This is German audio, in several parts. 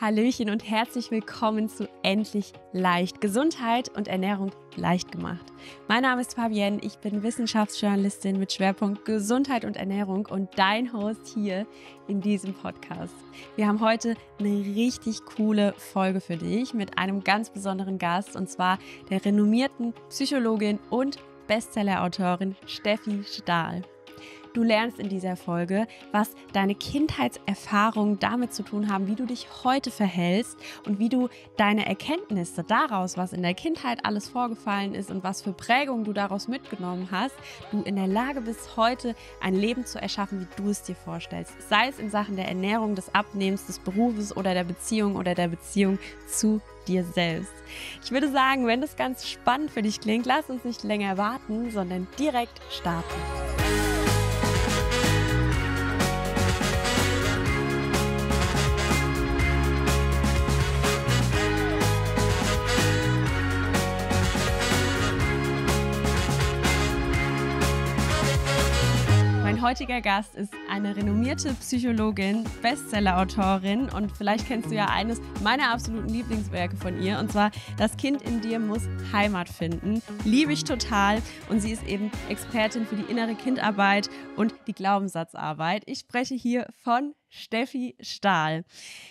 Hallöchen und herzlich willkommen zu Endlich Leicht Gesundheit und Ernährung leicht gemacht. Mein Name ist Fabienne, ich bin Wissenschaftsjournalistin mit Schwerpunkt Gesundheit und Ernährung und dein Host hier in diesem Podcast. Wir haben heute eine richtig coole Folge für dich mit einem ganz besonderen Gast und zwar der renommierten Psychologin und Bestsellerautorin Steffi Stahl. Du lernst in dieser Folge, was deine Kindheitserfahrungen damit zu tun haben, wie du dich heute verhältst und wie du deine Erkenntnisse daraus, was in der Kindheit alles vorgefallen ist und was für Prägungen du daraus mitgenommen hast, du in der Lage bist, heute ein Leben zu erschaffen, wie du es dir vorstellst. Sei es in Sachen der Ernährung, des Abnehmens, des Berufes oder der Beziehung oder der Beziehung zu dir selbst. Ich würde sagen, wenn das ganz spannend für dich klingt, lass uns nicht länger warten, sondern direkt starten. heutiger Gast ist eine renommierte Psychologin, Bestseller-Autorin und vielleicht kennst du ja eines meiner absoluten Lieblingswerke von ihr und zwar Das Kind in dir muss Heimat finden. Liebe ich total und sie ist eben Expertin für die innere Kindarbeit und die Glaubenssatzarbeit. Ich spreche hier von Steffi Stahl.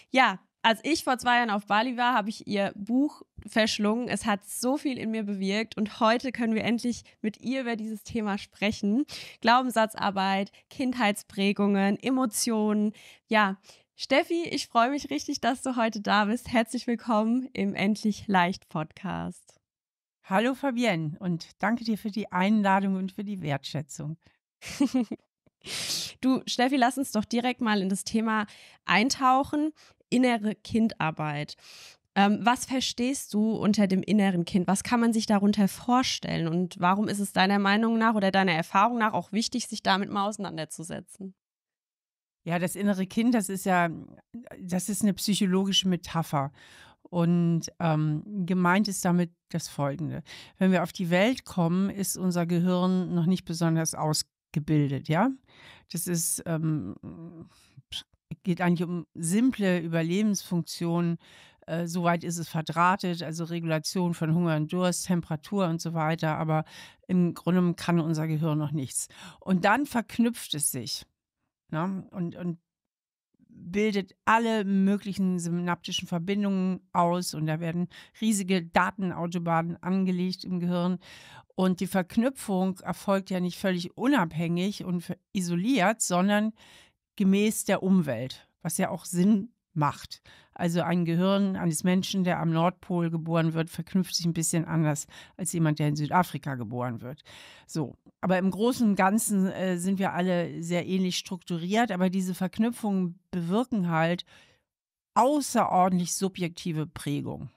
Ja, als ich vor zwei Jahren auf Bali war, habe ich ihr Buch verschlungen. Es hat so viel in mir bewirkt und heute können wir endlich mit ihr über dieses Thema sprechen. Glaubenssatzarbeit, Kindheitsprägungen, Emotionen. Ja, Steffi, ich freue mich richtig, dass du heute da bist. Herzlich willkommen im Endlich Leicht Podcast. Hallo Fabienne und danke dir für die Einladung und für die Wertschätzung. du, Steffi, lass uns doch direkt mal in das Thema eintauchen innere Kindarbeit. Ähm, was verstehst du unter dem inneren Kind? Was kann man sich darunter vorstellen? Und warum ist es deiner Meinung nach oder deiner Erfahrung nach auch wichtig, sich damit mal auseinanderzusetzen? Ja, das innere Kind, das ist ja, das ist eine psychologische Metapher. Und ähm, gemeint ist damit das Folgende. Wenn wir auf die Welt kommen, ist unser Gehirn noch nicht besonders ausgebildet, ja? Das ist, ähm, geht eigentlich um simple Überlebensfunktionen äh, soweit ist es verdrahtet, also Regulation von Hunger und Durst, Temperatur und so weiter, aber im Grunde kann unser Gehirn noch nichts. Und dann verknüpft es sich ne? und, und bildet alle möglichen synaptischen Verbindungen aus und da werden riesige Datenautobahnen angelegt im Gehirn. Und die Verknüpfung erfolgt ja nicht völlig unabhängig und isoliert, sondern gemäß der Umwelt, was ja auch Sinn macht. Also ein Gehirn eines Menschen, der am Nordpol geboren wird, verknüpft sich ein bisschen anders als jemand, der in Südafrika geboren wird. So. Aber im Großen und Ganzen äh, sind wir alle sehr ähnlich strukturiert, aber diese Verknüpfungen bewirken halt außerordentlich subjektive Prägungen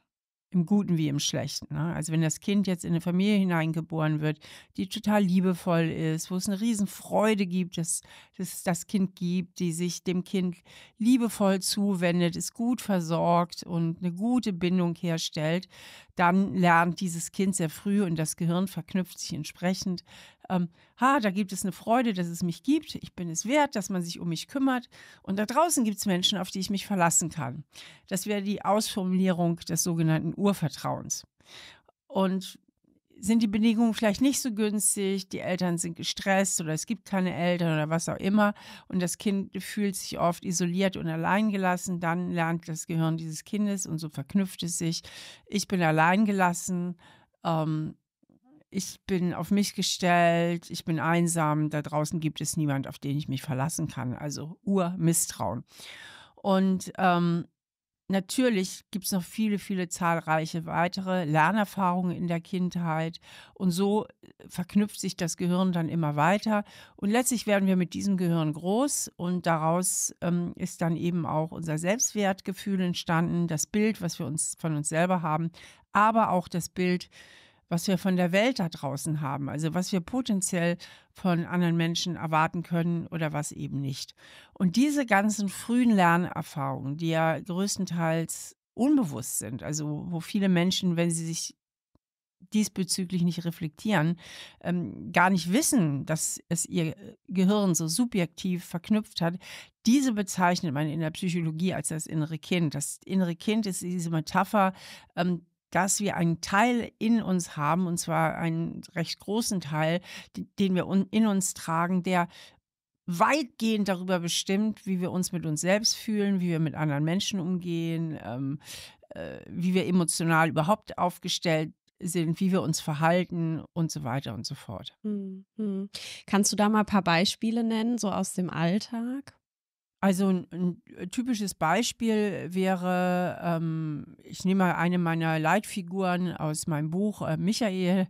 im Guten wie im Schlechten. Ne? Also wenn das Kind jetzt in eine Familie hineingeboren wird, die total liebevoll ist, wo es eine Riesenfreude gibt, dass, dass es das Kind gibt, die sich dem Kind liebevoll zuwendet, ist gut versorgt und eine gute Bindung herstellt, dann lernt dieses Kind sehr früh und das Gehirn verknüpft sich entsprechend ähm, ha, da gibt es eine Freude, dass es mich gibt. Ich bin es wert, dass man sich um mich kümmert. Und da draußen gibt es Menschen, auf die ich mich verlassen kann. Das wäre die Ausformulierung des sogenannten Urvertrauens. Und sind die Bedingungen vielleicht nicht so günstig, die Eltern sind gestresst oder es gibt keine Eltern oder was auch immer und das Kind fühlt sich oft isoliert und alleingelassen, dann lernt das Gehirn dieses Kindes und so verknüpft es sich, ich bin alleingelassen, ähm, ich bin auf mich gestellt, ich bin einsam, da draußen gibt es niemand, auf den ich mich verlassen kann. Also Urmisstrauen. Und ähm, natürlich gibt es noch viele, viele zahlreiche weitere Lernerfahrungen in der Kindheit. Und so äh, verknüpft sich das Gehirn dann immer weiter. Und letztlich werden wir mit diesem Gehirn groß und daraus ähm, ist dann eben auch unser Selbstwertgefühl entstanden, das Bild, was wir uns von uns selber haben, aber auch das Bild, was wir von der Welt da draußen haben, also was wir potenziell von anderen Menschen erwarten können oder was eben nicht. Und diese ganzen frühen Lernerfahrungen, die ja größtenteils unbewusst sind, also wo viele Menschen, wenn sie sich diesbezüglich nicht reflektieren, ähm, gar nicht wissen, dass es ihr Gehirn so subjektiv verknüpft hat, diese bezeichnet man in der Psychologie als das innere Kind. Das innere Kind ist diese Metapher, ähm, dass wir einen Teil in uns haben, und zwar einen recht großen Teil, den wir in uns tragen, der weitgehend darüber bestimmt, wie wir uns mit uns selbst fühlen, wie wir mit anderen Menschen umgehen, ähm, äh, wie wir emotional überhaupt aufgestellt sind, wie wir uns verhalten und so weiter und so fort. Mhm. Kannst du da mal ein paar Beispiele nennen, so aus dem Alltag? Also ein, ein, typisches Beispiel wäre, ähm, ich nehme mal eine meiner Leitfiguren aus meinem Buch, äh, Michael.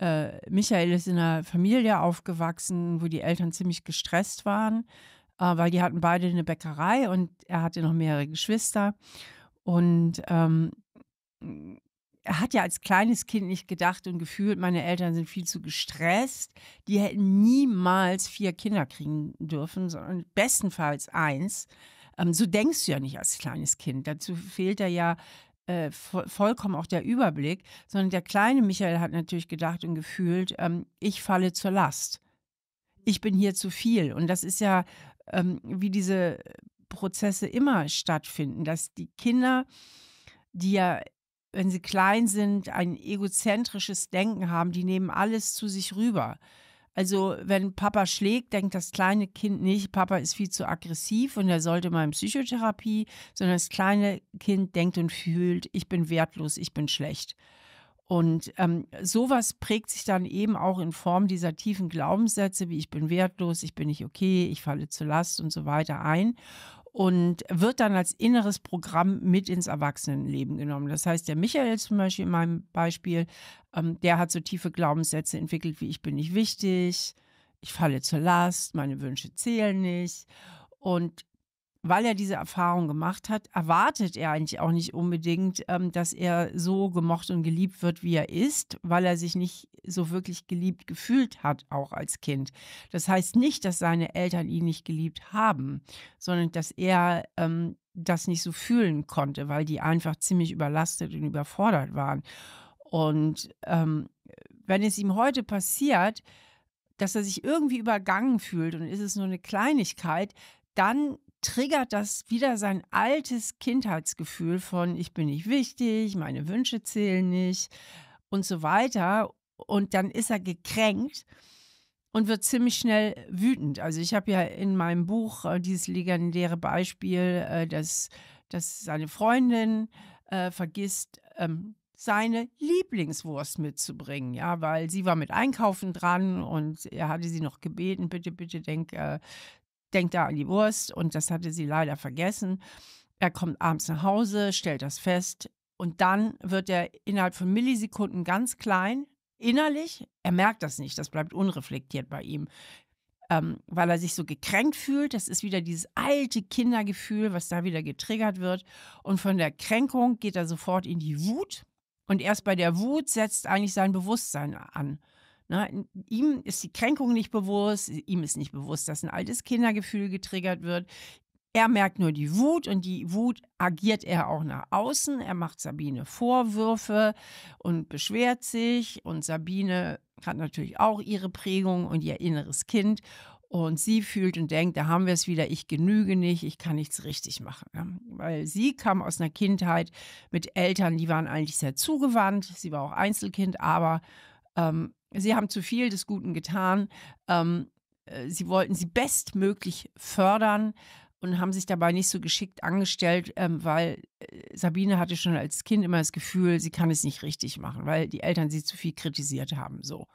Äh, Michael ist in einer Familie aufgewachsen, wo die Eltern ziemlich gestresst waren, äh, weil die hatten beide eine Bäckerei und er hatte noch mehrere Geschwister. Und ähm, er hat ja als kleines Kind nicht gedacht und gefühlt, meine Eltern sind viel zu gestresst. Die hätten niemals vier Kinder kriegen dürfen, sondern bestenfalls eins. Ähm, so denkst du ja nicht als kleines Kind. Dazu fehlt er ja äh, vollkommen auch der Überblick, sondern der kleine Michael hat natürlich gedacht und gefühlt, ähm, ich falle zur Last. Ich bin hier zu viel. Und das ist ja, ähm, wie diese Prozesse immer stattfinden, dass die Kinder die ja wenn sie klein sind, ein egozentrisches Denken haben. Die nehmen alles zu sich rüber. Also wenn Papa schlägt, denkt das kleine Kind nicht, Papa ist viel zu aggressiv und er sollte mal in Psychotherapie, sondern das kleine Kind denkt und fühlt, ich bin wertlos, ich bin schlecht. Und ähm, sowas prägt sich dann eben auch in Form dieser tiefen Glaubenssätze, wie ich bin wertlos, ich bin nicht okay, ich falle zur Last und so weiter ein und wird dann als inneres Programm mit ins Erwachsenenleben genommen. Das heißt, der Michael zum Beispiel in meinem Beispiel, ähm, der hat so tiefe Glaubenssätze entwickelt wie ich bin nicht wichtig, ich falle zur Last, meine Wünsche zählen nicht. Und weil er diese Erfahrung gemacht hat, erwartet er eigentlich auch nicht unbedingt, ähm, dass er so gemocht und geliebt wird, wie er ist, weil er sich nicht so wirklich geliebt gefühlt hat, auch als Kind. Das heißt nicht, dass seine Eltern ihn nicht geliebt haben, sondern dass er ähm, das nicht so fühlen konnte, weil die einfach ziemlich überlastet und überfordert waren. Und ähm, wenn es ihm heute passiert, dass er sich irgendwie übergangen fühlt und ist es nur eine Kleinigkeit, dann triggert das wieder sein altes Kindheitsgefühl von, ich bin nicht wichtig, meine Wünsche zählen nicht und so weiter. Und dann ist er gekränkt und wird ziemlich schnell wütend. Also ich habe ja in meinem Buch äh, dieses legendäre Beispiel, äh, dass, dass seine Freundin äh, vergisst, ähm, seine Lieblingswurst mitzubringen, ja, weil sie war mit Einkaufen dran und er hatte sie noch gebeten, bitte, bitte denk äh, denkt da an die Wurst und das hatte sie leider vergessen. Er kommt abends nach Hause, stellt das fest und dann wird er innerhalb von Millisekunden ganz klein, innerlich. Er merkt das nicht, das bleibt unreflektiert bei ihm, ähm, weil er sich so gekränkt fühlt. Das ist wieder dieses alte Kindergefühl, was da wieder getriggert wird. Und von der Kränkung geht er sofort in die Wut. Und erst bei der Wut setzt eigentlich sein Bewusstsein an. Na, ne, ihm ist die Kränkung nicht bewusst, ihm ist nicht bewusst, dass ein altes Kindergefühl getriggert wird. Er merkt nur die Wut und die Wut agiert er auch nach außen. Er macht Sabine Vorwürfe und beschwert sich und Sabine hat natürlich auch ihre Prägung und ihr inneres Kind und sie fühlt und denkt, da haben wir es wieder, ich genüge nicht, ich kann nichts richtig machen. Ne? Weil sie kam aus einer Kindheit mit Eltern, die waren eigentlich sehr zugewandt, sie war auch Einzelkind, aber ähm, sie haben zu viel des Guten getan. Ähm, äh, sie wollten sie bestmöglich fördern und haben sich dabei nicht so geschickt angestellt, ähm, weil äh, Sabine hatte schon als Kind immer das Gefühl, sie kann es nicht richtig machen, weil die Eltern sie zu viel kritisiert haben. So.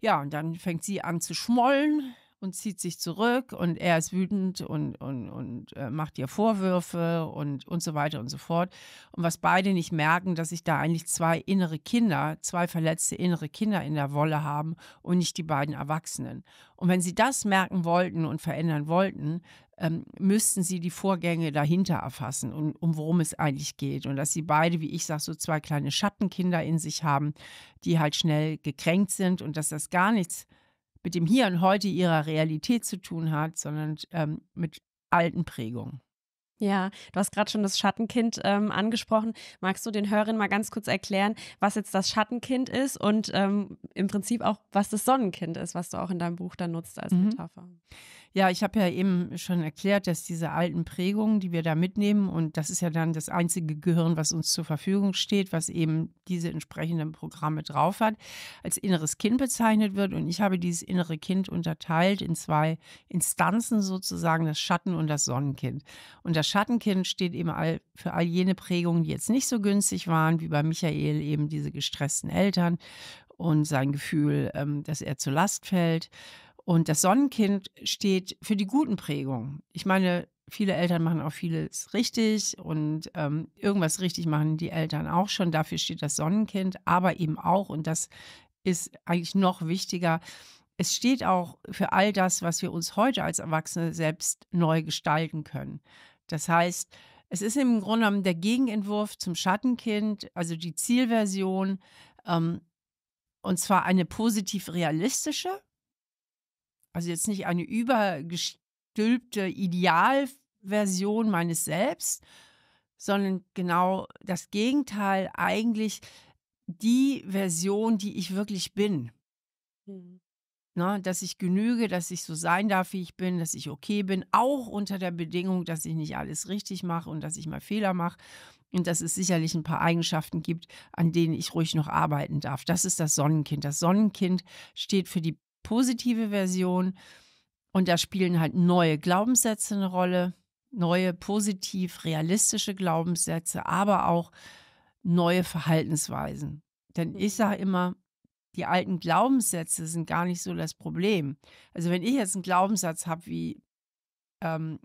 Ja, und dann fängt sie an zu schmollen, und zieht sich zurück und er ist wütend und, und, und äh, macht ihr Vorwürfe und, und so weiter und so fort. Und was beide nicht merken, dass sich da eigentlich zwei innere Kinder, zwei verletzte innere Kinder in der Wolle haben und nicht die beiden Erwachsenen. Und wenn sie das merken wollten und verändern wollten, ähm, müssten sie die Vorgänge dahinter erfassen und um worum es eigentlich geht. Und dass sie beide, wie ich sage, so zwei kleine Schattenkinder in sich haben, die halt schnell gekränkt sind und dass das gar nichts mit dem Hier und Heute ihrer Realität zu tun hat, sondern ähm, mit alten Prägungen. Ja, du hast gerade schon das Schattenkind ähm, angesprochen. Magst du den Hörerinnen mal ganz kurz erklären, was jetzt das Schattenkind ist und ähm, im Prinzip auch, was das Sonnenkind ist, was du auch in deinem Buch dann nutzt als mhm. Metapher? Ja, ich habe ja eben schon erklärt, dass diese alten Prägungen, die wir da mitnehmen, und das ist ja dann das einzige Gehirn, was uns zur Verfügung steht, was eben diese entsprechenden Programme drauf hat, als inneres Kind bezeichnet wird. Und ich habe dieses innere Kind unterteilt in zwei Instanzen sozusagen, das Schatten- und das Sonnenkind. Und das Schattenkind steht eben all, für all jene Prägungen, die jetzt nicht so günstig waren, wie bei Michael eben diese gestressten Eltern und sein Gefühl, ähm, dass er zur Last fällt und das Sonnenkind steht für die guten Prägungen. Ich meine, viele Eltern machen auch vieles richtig und ähm, irgendwas richtig machen die Eltern auch schon. Dafür steht das Sonnenkind, aber eben auch, und das ist eigentlich noch wichtiger, es steht auch für all das, was wir uns heute als Erwachsene selbst neu gestalten können. Das heißt, es ist im Grunde genommen der Gegenentwurf zum Schattenkind, also die Zielversion, ähm, und zwar eine positiv realistische, also jetzt nicht eine übergestülpte Idealversion meines Selbst, sondern genau das Gegenteil, eigentlich die Version, die ich wirklich bin. Mhm. Na, ne, dass ich genüge, dass ich so sein darf, wie ich bin, dass ich okay bin, auch unter der Bedingung, dass ich nicht alles richtig mache und dass ich mal Fehler mache und dass es sicherlich ein paar Eigenschaften gibt, an denen ich ruhig noch arbeiten darf. Das ist das Sonnenkind. Das Sonnenkind steht für die positive Version. Und da spielen halt neue Glaubenssätze eine Rolle, neue positiv realistische Glaubenssätze, aber auch neue Verhaltensweisen. Denn ich sage immer, die alten Glaubenssätze sind gar nicht so das Problem. Also wenn ich jetzt einen Glaubenssatz habe wie, ähm,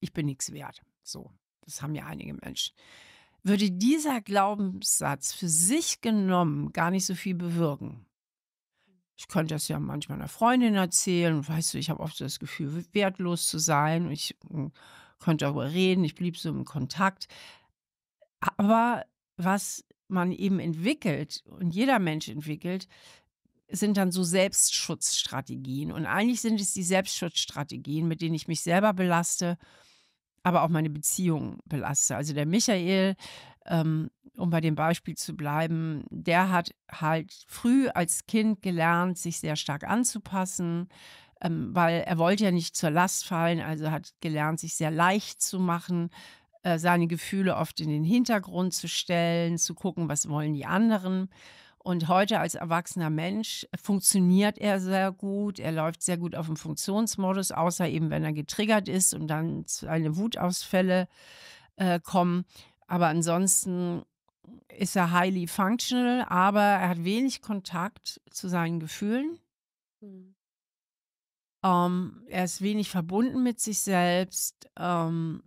ich bin nichts wert, so, das haben ja einige Menschen, würde dieser Glaubenssatz für sich genommen gar nicht so viel bewirken ich könnte das ja manchmal einer Freundin erzählen. Und weißt du, ich habe oft das Gefühl, wertlos zu sein. Ich hm, könnte darüber reden. Ich blieb so im Kontakt. Aber was man eben entwickelt und jeder Mensch entwickelt, sind dann so Selbstschutzstrategien. Und eigentlich sind es die Selbstschutzstrategien, mit denen ich mich selber belaste, aber auch meine Beziehungen belaste. Also der Michael ähm, um bei dem Beispiel zu bleiben, der hat halt früh als Kind gelernt, sich sehr stark anzupassen, ähm, weil er wollte ja nicht zur Last fallen, also hat gelernt, sich sehr leicht zu machen, äh, seine Gefühle oft in den Hintergrund zu stellen, zu gucken, was wollen die anderen. Und heute als erwachsener Mensch funktioniert er sehr gut. Er läuft sehr gut auf dem Funktionsmodus, außer eben, wenn er getriggert ist und dann seine Wutausfälle äh, kommen. Aber ansonsten ist er highly functional, aber er hat wenig Kontakt zu seinen Gefühlen. Mhm. Ähm, er ist wenig verbunden mit sich selbst. Ähm,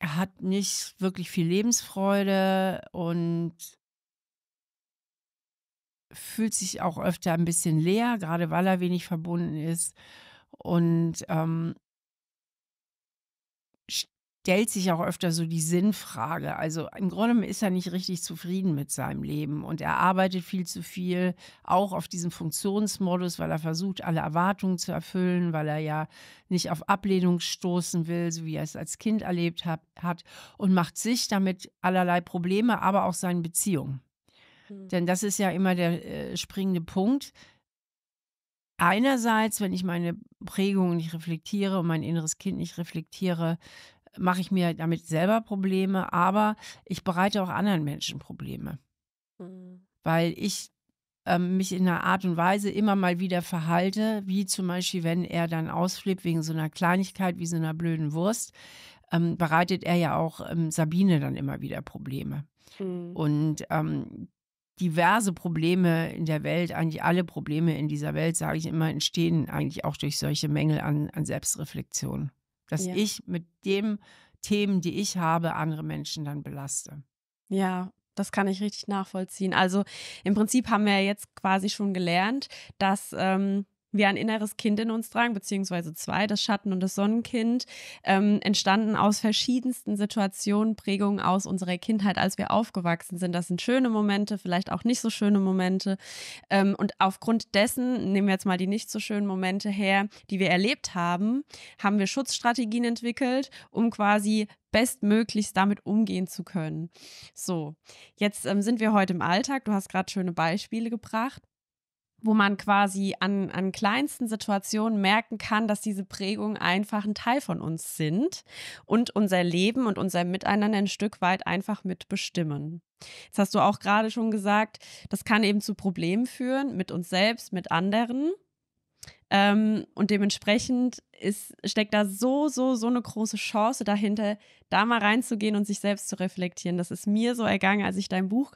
er hat nicht wirklich viel Lebensfreude und fühlt sich auch öfter ein bisschen leer, gerade weil er wenig verbunden ist. Und ähm, stellt sich auch öfter so die Sinnfrage. Also im Grunde ist er nicht richtig zufrieden mit seinem Leben und er arbeitet viel zu viel, auch auf diesem Funktionsmodus, weil er versucht, alle Erwartungen zu erfüllen, weil er ja nicht auf Ablehnung stoßen will, so wie er es als Kind erlebt hab, hat und macht sich damit allerlei Probleme, aber auch seinen Beziehungen. Mhm. Denn das ist ja immer der äh, springende Punkt einerseits, wenn ich meine Prägungen nicht reflektiere und mein inneres Kind nicht reflektiere, mache ich mir damit selber Probleme, aber ich bereite auch anderen Menschen Probleme. Mhm. Weil ich ähm, mich in einer Art und Weise immer mal wieder verhalte, wie zum Beispiel, wenn er dann ausflippt wegen so einer Kleinigkeit, wie so einer blöden Wurst, ähm, bereitet er ja auch ähm, Sabine dann immer wieder Probleme. Mhm. Und ähm, diverse Probleme in der Welt, eigentlich alle Probleme in dieser Welt, sage ich immer, entstehen eigentlich auch durch solche Mängel an, an Selbstreflexion dass ja. ich mit den Themen, die ich habe, andere Menschen dann belaste. Ja, das kann ich richtig nachvollziehen. Also im Prinzip haben wir jetzt quasi schon gelernt, dass ähm, wir ein inneres Kind in uns tragen, beziehungsweise zwei, das Schatten- und das Sonnenkind, ähm, entstanden aus verschiedensten Situationen, Prägungen aus unserer Kindheit, als wir aufgewachsen sind. Das sind schöne Momente, vielleicht auch nicht so schöne Momente. Ähm, und aufgrund dessen, nehmen wir jetzt mal die nicht so schönen Momente her, die wir erlebt haben, haben wir Schutzstrategien entwickelt, um quasi bestmöglichst damit umgehen zu können. So, jetzt ähm, sind wir heute im Alltag. Du hast gerade schöne Beispiele gebracht wo man quasi an, an kleinsten Situationen merken kann, dass diese Prägungen einfach ein Teil von uns sind und unser Leben und unser Miteinander ein Stück weit einfach mitbestimmen. Jetzt hast du auch gerade schon gesagt, das kann eben zu Problemen führen mit uns selbst, mit anderen. Ähm, und dementsprechend ist, steckt da so, so, so eine große Chance dahinter, da mal reinzugehen und sich selbst zu reflektieren. Das ist mir so ergangen, als ich dein Buch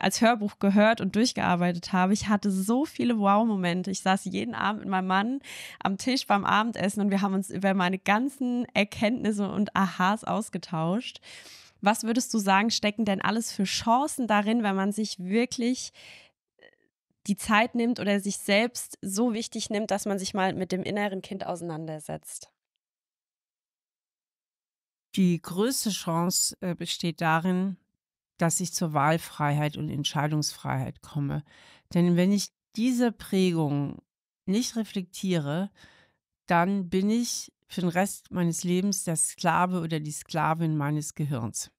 als Hörbuch gehört und durchgearbeitet habe. Ich hatte so viele Wow-Momente. Ich saß jeden Abend mit meinem Mann am Tisch beim Abendessen und wir haben uns über meine ganzen Erkenntnisse und Aha's ausgetauscht. Was würdest du sagen, stecken denn alles für Chancen darin, wenn man sich wirklich die Zeit nimmt oder sich selbst so wichtig nimmt, dass man sich mal mit dem inneren Kind auseinandersetzt? Die größte Chance äh, besteht darin, dass ich zur Wahlfreiheit und Entscheidungsfreiheit komme. Denn wenn ich diese Prägung nicht reflektiere, dann bin ich für den Rest meines Lebens der Sklave oder die Sklavin meines Gehirns.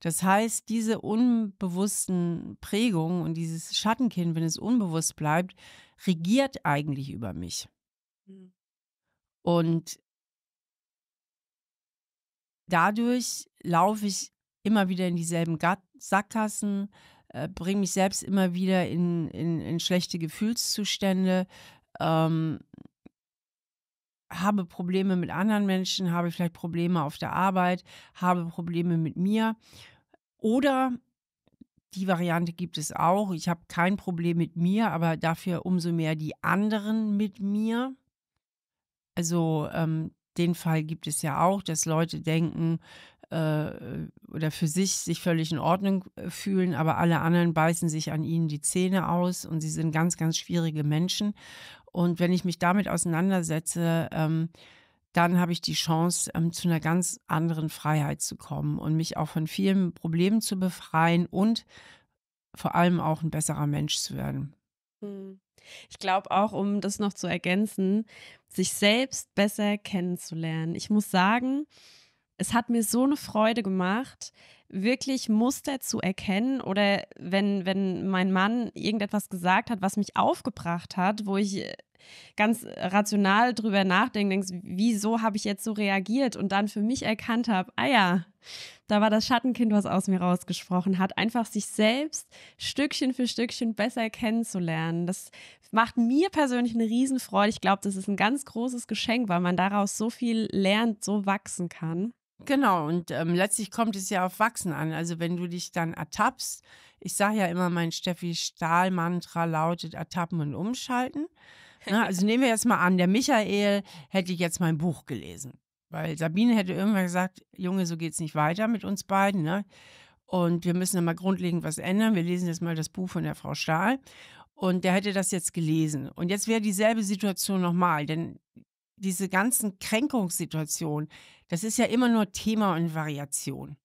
Das heißt, diese unbewussten Prägungen und dieses Schattenkind, wenn es unbewusst bleibt, regiert eigentlich über mich. Mhm. Und dadurch laufe ich immer wieder in dieselben Sackgassen, äh, bringe mich selbst immer wieder in, in, in schlechte Gefühlszustände, ähm, habe Probleme mit anderen Menschen, habe vielleicht Probleme auf der Arbeit, habe Probleme mit mir. Oder die Variante gibt es auch. Ich habe kein Problem mit mir, aber dafür umso mehr die anderen mit mir. Also ähm, den Fall gibt es ja auch, dass Leute denken äh, oder für sich sich völlig in Ordnung äh, fühlen, aber alle anderen beißen sich an ihnen die Zähne aus und sie sind ganz, ganz schwierige Menschen. Und wenn ich mich damit auseinandersetze, ähm, dann habe ich die Chance, ähm, zu einer ganz anderen Freiheit zu kommen und mich auch von vielen Problemen zu befreien und vor allem auch ein besserer Mensch zu werden. Hm. Ich glaube auch, um das noch zu ergänzen, sich selbst besser kennenzulernen. Ich muss sagen, es hat mir so eine Freude gemacht, wirklich Muster zu erkennen oder wenn, wenn mein Mann irgendetwas gesagt hat, was mich aufgebracht hat, wo ich äh, ganz rational drüber nachdenke, denkst, wieso habe ich jetzt so reagiert und dann für mich erkannt habe, ah ja, da war das Schattenkind, was aus mir rausgesprochen hat, einfach sich selbst Stückchen für Stückchen besser kennenzulernen. Das macht mir persönlich eine Riesenfreude. Ich glaube, das ist ein ganz großes Geschenk, weil man daraus so viel lernt, so wachsen kann. Genau, und ähm, letztlich kommt es ja auf Wachsen an. Also wenn du dich dann ertappst, ich sage ja immer, mein Steffi Stahl-Mantra lautet ertappen und umschalten. Na, ne? also nehmen wir jetzt mal an, der Michael hätte jetzt mein Buch gelesen. Weil Sabine hätte irgendwann gesagt, Junge, so geht es nicht weiter mit uns beiden. Ne? Und wir müssen da mal grundlegend was ändern. Wir lesen jetzt mal das Buch von der Frau Stahl. Und der hätte das jetzt gelesen. Und jetzt wäre dieselbe Situation nochmal. Denn diese ganzen Kränkungssituationen, das ist ja immer nur Thema und Variation.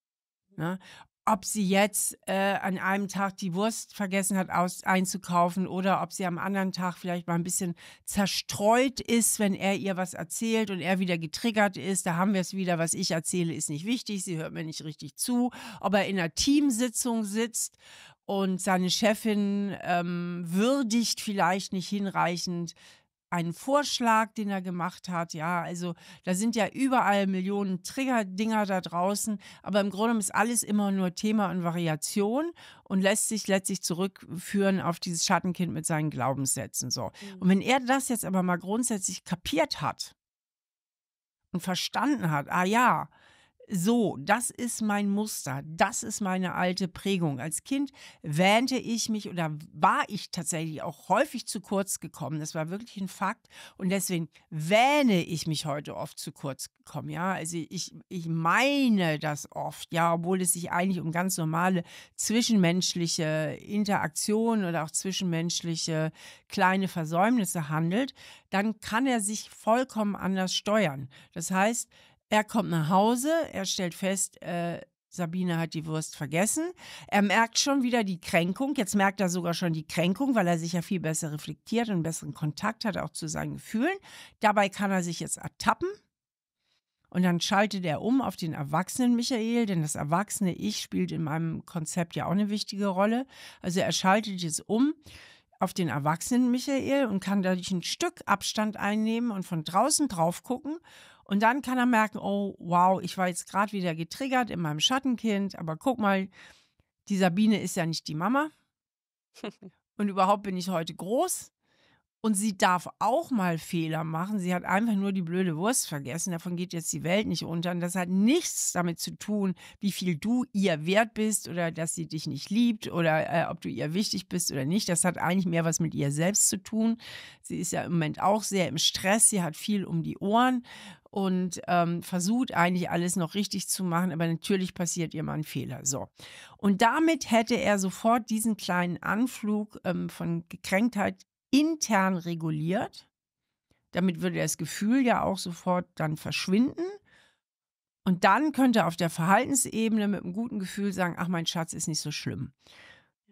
Mhm. Ne? Ob sie jetzt äh, an einem Tag die Wurst vergessen hat aus, einzukaufen oder ob sie am anderen Tag vielleicht mal ein bisschen zerstreut ist, wenn er ihr was erzählt und er wieder getriggert ist, da haben wir es wieder, was ich erzähle, ist nicht wichtig, sie hört mir nicht richtig zu. Ob er in einer Teamsitzung sitzt und seine Chefin ähm, würdigt vielleicht nicht hinreichend, einen Vorschlag, den er gemacht hat. Ja, also da sind ja überall Millionen Trigger-Dinger da draußen, aber im Grunde ist alles immer nur Thema und Variation und lässt sich letztlich zurückführen auf dieses Schattenkind mit seinen Glaubenssätzen. So. Mhm. Und wenn er das jetzt aber mal grundsätzlich kapiert hat, und verstanden hat, ah ja, so, das ist mein Muster, das ist meine alte Prägung. Als Kind wähnte ich mich oder war ich tatsächlich auch häufig zu kurz gekommen. Das war wirklich ein Fakt und deswegen wähne ich mich heute oft zu kurz gekommen. Ja, also ich, ich meine das oft, ja, obwohl es sich eigentlich um ganz normale zwischenmenschliche Interaktionen oder auch zwischenmenschliche kleine Versäumnisse handelt, dann kann er sich vollkommen anders steuern. Das heißt, er kommt nach Hause, er stellt fest, äh, Sabine hat die Wurst vergessen. Er merkt schon wieder die Kränkung. Jetzt merkt er sogar schon die Kränkung, weil er sich ja viel besser reflektiert und besseren Kontakt hat auch zu seinen Gefühlen. Dabei kann er sich jetzt ertappen. Und dann schaltet er um auf den erwachsenen Michael, denn das erwachsene Ich spielt in meinem Konzept ja auch eine wichtige Rolle. Also er schaltet jetzt um auf den erwachsenen Michael und kann dadurch ein Stück Abstand einnehmen und von draußen drauf gucken und dann kann er merken, oh wow, ich war jetzt gerade wieder getriggert in meinem Schattenkind, aber guck mal, die Sabine ist ja nicht die Mama. Und überhaupt bin ich heute groß. Und sie darf auch mal Fehler machen. Sie hat einfach nur die blöde Wurst vergessen. Davon geht jetzt die Welt nicht unter. Und das hat nichts damit zu tun, wie viel du ihr wert bist oder dass sie dich nicht liebt oder äh, ob du ihr wichtig bist oder nicht. Das hat eigentlich mehr was mit ihr selbst zu tun. Sie ist ja im Moment auch sehr im Stress. Sie hat viel um die Ohren und ähm, versucht eigentlich alles noch richtig zu machen, aber natürlich passiert ihr mal ein Fehler. So. Und damit hätte er sofort diesen kleinen Anflug ähm, von Gekränktheit intern reguliert. Damit würde das Gefühl ja auch sofort dann verschwinden. Und dann könnte er auf der Verhaltensebene mit einem guten Gefühl sagen, ach mein Schatz ist nicht so schlimm.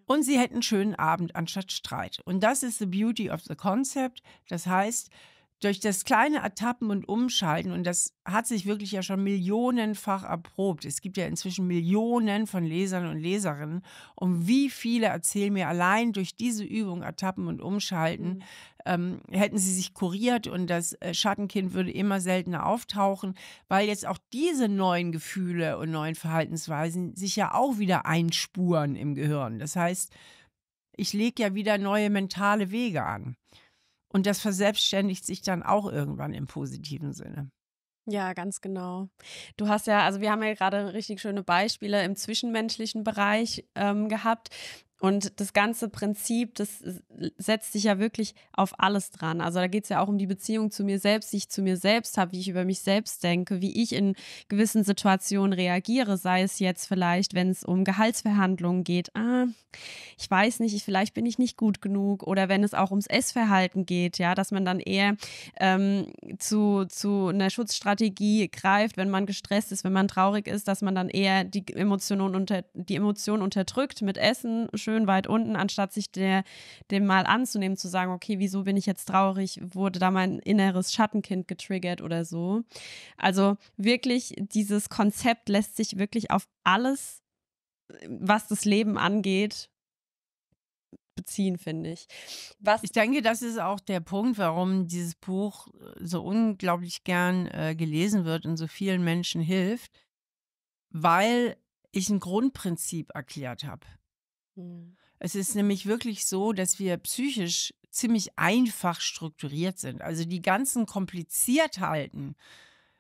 Und sie hätten einen schönen Abend anstatt Streit. Und das ist the beauty of the concept. Das heißt, durch das kleine Ertappen und Umschalten, und das hat sich wirklich ja schon millionenfach erprobt, es gibt ja inzwischen Millionen von Lesern und Leserinnen, und wie viele erzählen mir allein durch diese Übung Ertappen und Umschalten, mhm. ähm, hätten sie sich kuriert und das äh, Schattenkind würde immer seltener auftauchen, weil jetzt auch diese neuen Gefühle und neuen Verhaltensweisen sich ja auch wieder einspuren im Gehirn. Das heißt, ich lege ja wieder neue mentale Wege an. Und das verselbstständigt sich dann auch irgendwann im positiven Sinne. Ja, ganz genau. Du hast ja, also wir haben ja gerade richtig schöne Beispiele im zwischenmenschlichen Bereich ähm, gehabt. Und das ganze Prinzip, das setzt sich ja wirklich auf alles dran. Also da geht es ja auch um die Beziehung zu mir selbst, die ich zu mir selbst habe, wie ich über mich selbst denke, wie ich in gewissen Situationen reagiere, sei es jetzt vielleicht, wenn es um Gehaltsverhandlungen geht. Ah, ich weiß nicht, ich, vielleicht bin ich nicht gut genug. Oder wenn es auch ums Essverhalten geht, ja, dass man dann eher ähm, zu, zu einer Schutzstrategie greift, wenn man gestresst ist, wenn man traurig ist, dass man dann eher die Emotionen unter die Emotionen unterdrückt mit Essen, schön schön weit unten, anstatt sich der, dem mal anzunehmen, zu sagen, okay, wieso bin ich jetzt traurig, wurde da mein inneres Schattenkind getriggert oder so. Also wirklich, dieses Konzept lässt sich wirklich auf alles, was das Leben angeht, beziehen, finde ich. Was ich denke, das ist auch der Punkt, warum dieses Buch so unglaublich gern äh, gelesen wird und so vielen Menschen hilft, weil ich ein Grundprinzip erklärt habe. Mhm. Es ist nämlich wirklich so, dass wir psychisch ziemlich einfach strukturiert sind. Also die ganzen Kompliziertheiten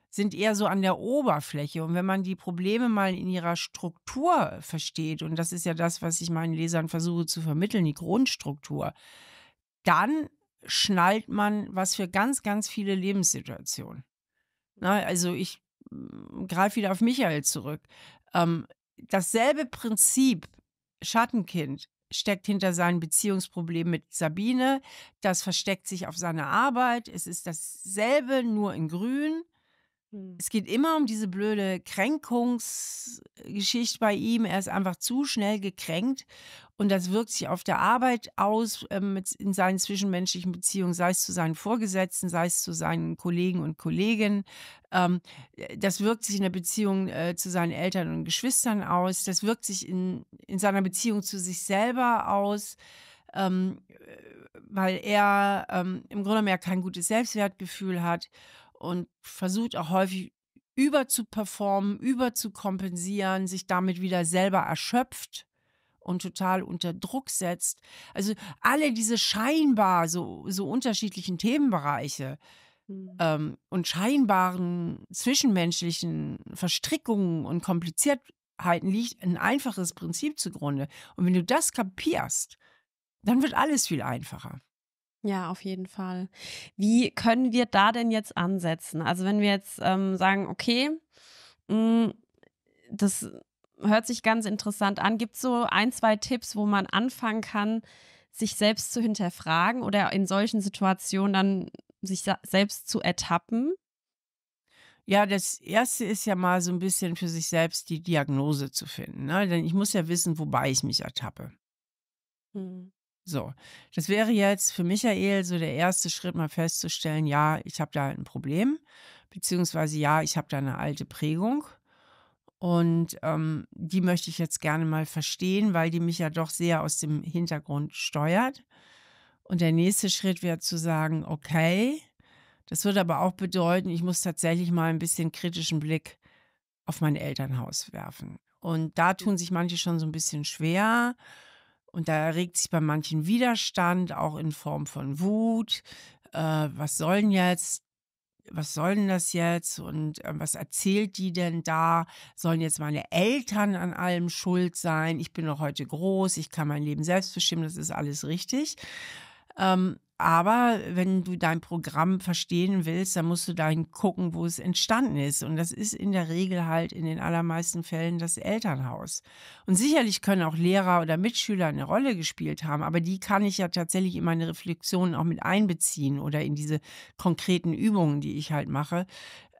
sind eher so an der Oberfläche. Und wenn man die Probleme mal in ihrer Struktur versteht, und das ist ja das, was ich meinen Lesern versuche zu vermitteln, die Grundstruktur, dann schnallt man was für ganz, ganz viele Lebenssituationen. Na, ne, also ich mm, greife wieder auf Michael zurück. Ähm, dasselbe Prinzip Schattenkind steckt hinter seinem Beziehungsproblem mit Sabine. Das versteckt sich auf seiner Arbeit. Es ist dasselbe, nur in grün. Hm. Es geht immer um diese blöde Kränkungsgeschichte bei ihm. Er ist einfach zu schnell gekränkt und das wirkt sich auf der Arbeit aus, äh, mit, in seinen zwischenmenschlichen Beziehungen, sei es zu seinen Vorgesetzten, sei es zu seinen Kollegen und Kolleginnen. Ähm, äh, das wirkt sich in der Beziehung äh, zu seinen Eltern und Geschwistern aus. Das wirkt sich in, in seiner Beziehung zu sich selber aus. Ähm, äh, weil er ähm, im Grunde mehr kein gutes Selbstwertgefühl hat und versucht auch häufig über zu performen, über zu kompensieren, sich damit wieder selber erschöpft und total unter Druck setzt. Also alle diese scheinbar so, so unterschiedlichen Themenbereiche mhm. ähm, und scheinbaren zwischenmenschlichen Verstrickungen und Kompliziertheiten liegt ein einfaches Prinzip zugrunde. Und wenn du das kapierst, dann wird alles viel einfacher. Ja, auf jeden Fall. Wie können wir da denn jetzt ansetzen? Also wenn wir jetzt ähm, sagen, okay, mh, mm, das hört sich ganz interessant an. Gibt es so ein, zwei Tipps, wo man anfangen kann, sich selbst zu hinterfragen oder in solchen Situationen dann sich selbst zu ertappen? Ja, das erste ist ja mal so ein bisschen für sich selbst die Diagnose zu finden. Ne? Denn ich muss ja wissen, wobei ich mich ertappe. Hm. So, das wäre jetzt für Michael so der erste Schritt, mal festzustellen, ja, ich habe da ein Problem, beziehungsweise ja, ich habe da eine alte Prägung. Und ähm, die möchte ich jetzt gerne mal verstehen, weil die mich ja doch sehr aus dem Hintergrund steuert. Und der nächste Schritt wäre zu sagen, okay, das würde aber auch bedeuten, ich muss tatsächlich mal ein bisschen kritischen Blick auf mein Elternhaus werfen. Und da tun sich manche schon so ein bisschen schwer. Und da erregt sich bei manchen Widerstand, auch in Form von Wut. Äh, was sollen jetzt? was soll denn das jetzt und äh, was erzählt die denn da? Sollen jetzt meine Eltern an allem schuld sein? Ich bin noch heute groß, ich kann mein Leben selbst bestimmen, das ist alles richtig. Ähm, aber wenn du dein Programm verstehen willst, dann musst du dahin gucken, wo es entstanden ist. Und das ist in der Regel halt in den allermeisten Fällen das Elternhaus. Und sicherlich können auch Lehrer oder Mitschüler eine Rolle gespielt haben, aber die kann ich ja tatsächlich in meine Reflexionen auch mit einbeziehen oder in diese konkreten Übungen, die ich halt mache.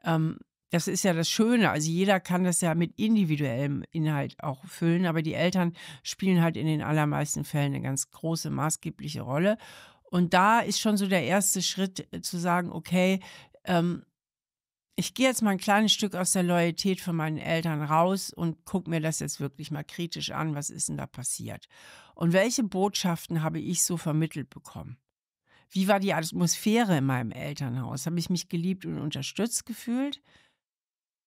Ähm, das ist ja das Schöne. Also jeder kann das ja mit individuellem Inhalt auch füllen, aber die Eltern spielen halt in den allermeisten Fällen eine ganz große, maßgebliche Rolle. Und da ist schon so der erste Schritt äh, zu sagen, okay, ähm, ich gehe jetzt mal ein kleines Stück aus der Loyalität von meinen Eltern raus und gucke mir das jetzt wirklich mal kritisch an, was ist denn da passiert? Und welche Botschaften habe ich so vermittelt bekommen? Wie war die Atmosphäre in meinem Elternhaus? Habe ich mich geliebt und unterstützt gefühlt?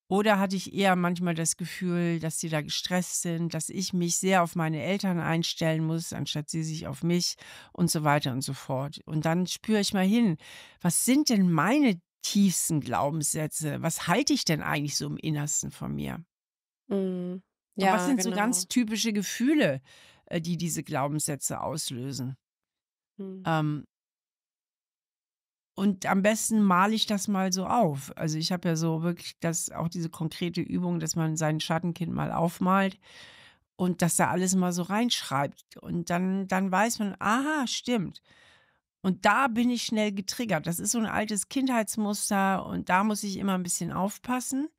Oder hatte ich eher manchmal das Gefühl, dass sie da gestresst sind, dass ich mich sehr auf meine Eltern einstellen muss, anstatt sie sich auf mich und so weiter und so fort. Und dann spüre ich mal hin, was sind denn meine tiefsten Glaubenssätze? Was halte ich denn eigentlich so im Innersten von mir? Mm, ja, was sind genau. so ganz genau. typische Gefühle, äh, die diese Glaubenssätze auslösen? Mm. Ähm, und am besten male ich das mal so auf. Also ich habe ja so wirklich das, auch diese konkrete Übung, dass man sein Schattenkind mal aufmalt und das da alles mal so reinschreibt. Und dann, dann weiß man, aha, stimmt. Und da bin ich schnell getriggert. Das ist so ein altes Kindheitsmuster und da muss ich immer ein bisschen aufpassen.